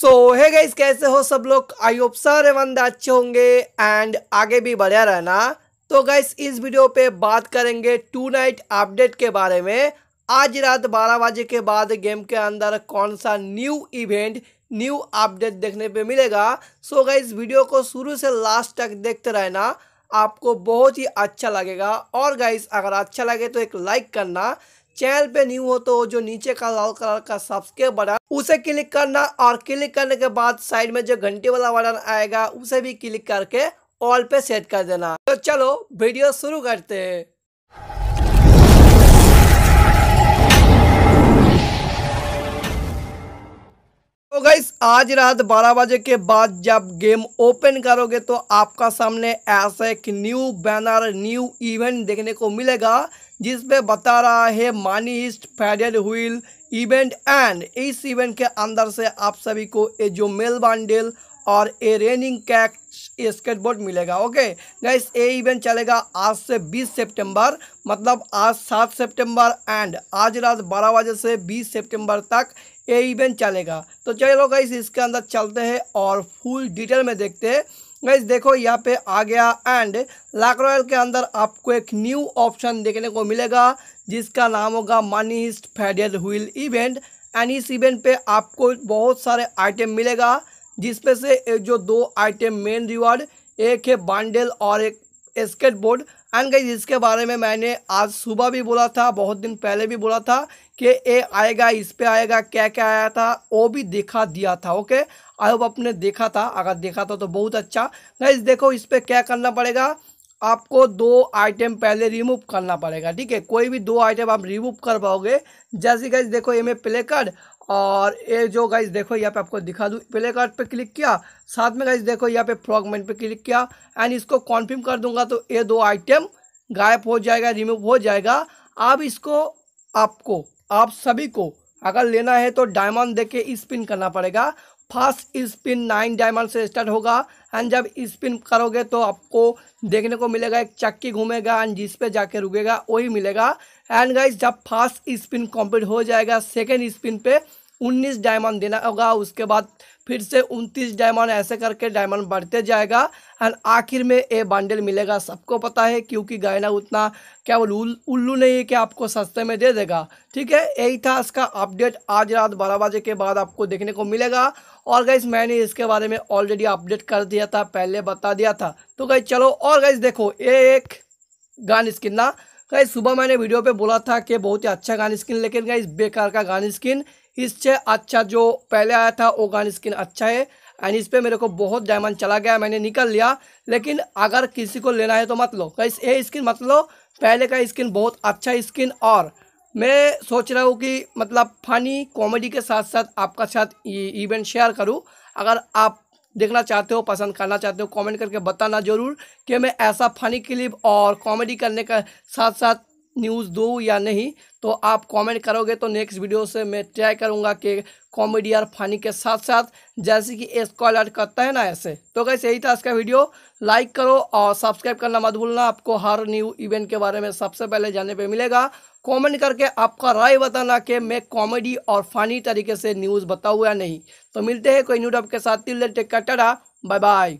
सो है गाइस कैसे हो सब लोग आई होप सारे बंदे अच्छे होंगे एंड आगे भी बढ़िया रहना तो गाइस इस वीडियो पे बात करेंगे टू नाइट अपडेट के बारे में आज रात बारह बजे के बाद गेम के अंदर कौन सा न्यू इवेंट न्यू अपडेट देखने पे मिलेगा सो so गाइस वीडियो को शुरू से लास्ट तक देखते रहना आपको बहुत ही अच्छा लगेगा और गाइस अगर अच्छा लगे तो एक लाइक करना चैनल पे न्यू हो तो जो नीचे का लाल कलर का सब्सक्राइब बटन उसे क्लिक करना और क्लिक करने के बाद साइड में जो घंटे वाला बटन आएगा उसे भी क्लिक करके ऑल पे सेट कर देना तो चलो वीडियो शुरू करते हैं तो गाइस आज रात 12 बजे के बाद जब गेम ओपन करोगे तो आपका सामने ऐसा एक न्यू बैनर न्यू इवेंट देखने को मिलेगा जिसमें बता रहा है money heist faded wheel event and इस इवेंट के अंदर से आप सभी को ये जो मेल बांडेल और ए रेनिंग कैक्स स्केटबोर्ड मिलेगा ओके गैस ये इवेंट चलेगा आज से 20 सितंबर मतलब आज 7 सितंबर एंड आज रात 12 बजे से 20 सितंबर तक ये इवेंट चलेगा तो चलो गैस इसके अंदर चलते हैं और फुल डिटेल में देखते हैं गाइज देखो यहाँ पे आ गया एंड लाक रॉयल के अंदर आपको एक न्यू ऑप्शन देखने को मिलेगा जिसका नाम होगा money heist faded wheel event and इस इवेंट पे आपको बहुत सारे आइटम मिलेगा जिसपे से जो दो आइटम मेन रिवार्ड एक है बांडल और एक स्केट बोर्ड एंड गई इसके बारे में मैंने आज सुबह भी बोला था बहुत दिन पहले भी बोला था कि ये आएगा इस पर आएगा क्या क्या आया था वो भी दिखा दिया था ओके आई होप आपने देखा था अगर देखा था तो बहुत अच्छा गाइज देखो इस पर क्या करना पड़ेगा आपको दो आइटम पहले रिमूव करना पड़ेगा ठीक है कोई भी दो आइटम आप रिमूव कर पाओगे जैसे गाइज देखो ये मैं प्ले कार्ड और ये जो गाइज देखो यहाँ पे आपको दिखा दूँ प्ले कार्ड पे क्लिक किया साथ में गाइज देखो यहाँ पे फ्रॉगमेंट पे क्लिक किया एंड इसको कॉन्फर्म कर दूंगा तो ये दो आइटम गायब हो जाएगा रिमूव हो जाएगा अब इसको आपको आप सभी को अगर लेना है तो डायमंड देके स्पिन करना पड़ेगा फर्स्ट स्पिन नाइन डायमंड से स्टार्ट होगा एंड जब स्पिन करोगे तो आपको देखने को मिलेगा एक चक्की घूमेगा एंड जिस पे जाके रुकेगा वही मिलेगा एंड गाइज जब फर्स्ट स्पिन कंप्लीट हो जाएगा सेकेंड स्पिन पे उन्नीस डायमंड देना होगा उसके बाद फिर से उनतीस डायमंड ऐसे करके डायमंड बढ़ते जाएगा एंड आखिर में ये बंडल मिलेगा सबको पता है क्योंकि गायना उतना क्या बोल उल्लू नहीं है कि आपको सस्ते में दे देगा ठीक है यही था इसका अपडेट आज रात बारह बजे के बाद आपको देखने को मिलेगा और गई मैंने इसके बारे में ऑलरेडी अपडेट कर दिया था पहले बता दिया था तो गई चलो और गई देखो ये एक गान स्किन ना गई सुबह मैंने वीडियो पे बोला था कि बहुत ही अच्छा गान स्किन लेकिन गाइज बेकार का गान स्किन इससे अच्छा जो पहले आया था वो गन स्किन अच्छा है एंड इस पर मेरे को बहुत डायमंड चला गया मैंने निकल लिया लेकिन अगर किसी को लेना है तो मत लो कैस ये स्किन मत लो पहले का स्किन बहुत अच्छा स्किन और मैं सोच रहा हूँ कि मतलब फनी कॉमेडी के साथ साथ आपका साथ इवेंट शेयर करूँ अगर आप देखना चाहते हो पसंद करना चाहते हो कमेंट करके बताना ज़रूर कि मैं ऐसा फनी क्लिप और कॉमेडी करने के साथ साथ न्यूज़ दो या नहीं तो आप कमेंट करोगे तो नेक्स्ट वीडियो से मैं ट्राई करूँगा कि कॉमेडी और फनी के साथ साथ जैसे कि एड करता है ना ऐसे तो कैसे यही था इसका वीडियो लाइक करो और सब्सक्राइब करना मत भूलना आपको हर न्यू इवेंट के बारे में सबसे पहले जानने पर मिलेगा कमेंट करके आपका राय बताना कि मैं कॉमेडी और फनी तरीके से न्यूज़ बताऊँ या नहीं तो मिलते हैं कोई न्यू के साथ तिल टेक कर बाय बाय